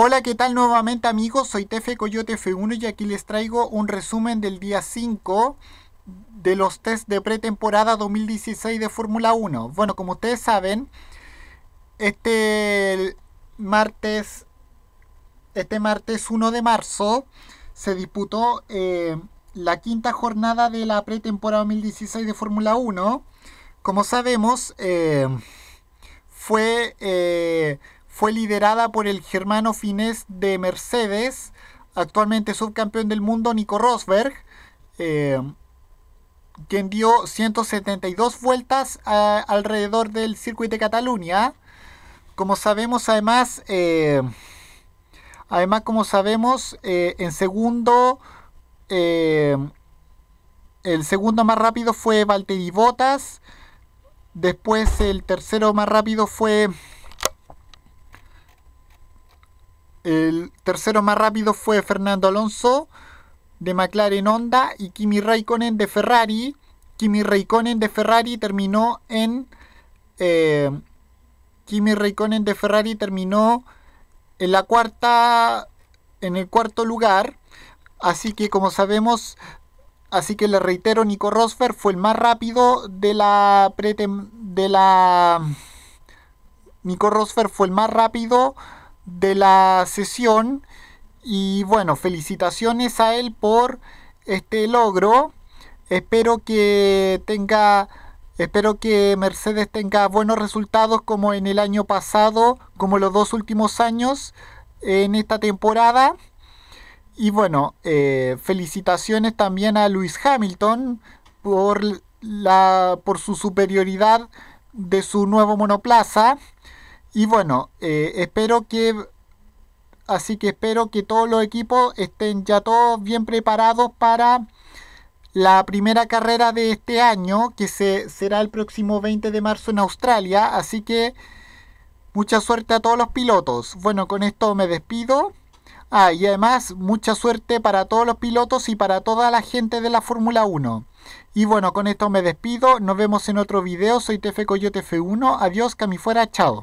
Hola, ¿qué tal nuevamente amigos? Soy Tefe Coyote F1 y aquí les traigo un resumen del día 5 de los test de pretemporada 2016 de Fórmula 1. Bueno, como ustedes saben, este martes, este martes 1 de marzo se disputó eh, la quinta jornada de la pretemporada 2016 de Fórmula 1. Como sabemos, eh, fue... Eh, fue liderada por el germano finés de Mercedes, actualmente subcampeón del mundo Nico Rosberg, eh, quien dio 172 vueltas alrededor del circuito de Cataluña. Como sabemos, además, eh, además como sabemos, eh, en segundo, el segundo más rápido fue Valtteri Bottas. Después el tercero más rápido fue El tercero más rápido fue Fernando Alonso de McLaren Honda y Kimi Raikkonen de Ferrari. Kimi Raikkonen de Ferrari terminó en. Eh, Kimi Raikkonen de Ferrari terminó en la cuarta. en el cuarto lugar. Así que como sabemos. Así que le reitero, Nico Rosfer fue el más rápido de la. de la. Nico Rosfer fue el más rápido de la sesión. Y bueno, felicitaciones a él por este logro. Espero que tenga Espero que Mercedes tenga buenos resultados como en el año pasado, como los dos últimos años en esta temporada. Y bueno, eh, felicitaciones también a Luis Hamilton por, la, por su superioridad de su nuevo monoplaza. Y bueno, eh, espero que... Así que espero que todos los equipos estén ya todos bien preparados para la primera carrera de este año, que se, será el próximo 20 de marzo en Australia. Así que mucha suerte a todos los pilotos. Bueno, con esto me despido. Ah, y además mucha suerte para todos los pilotos y para toda la gente de la Fórmula 1. Y bueno, con esto me despido. Nos vemos en otro video. Soy TF Coyote F1. Adiós, cami fuera. Chao.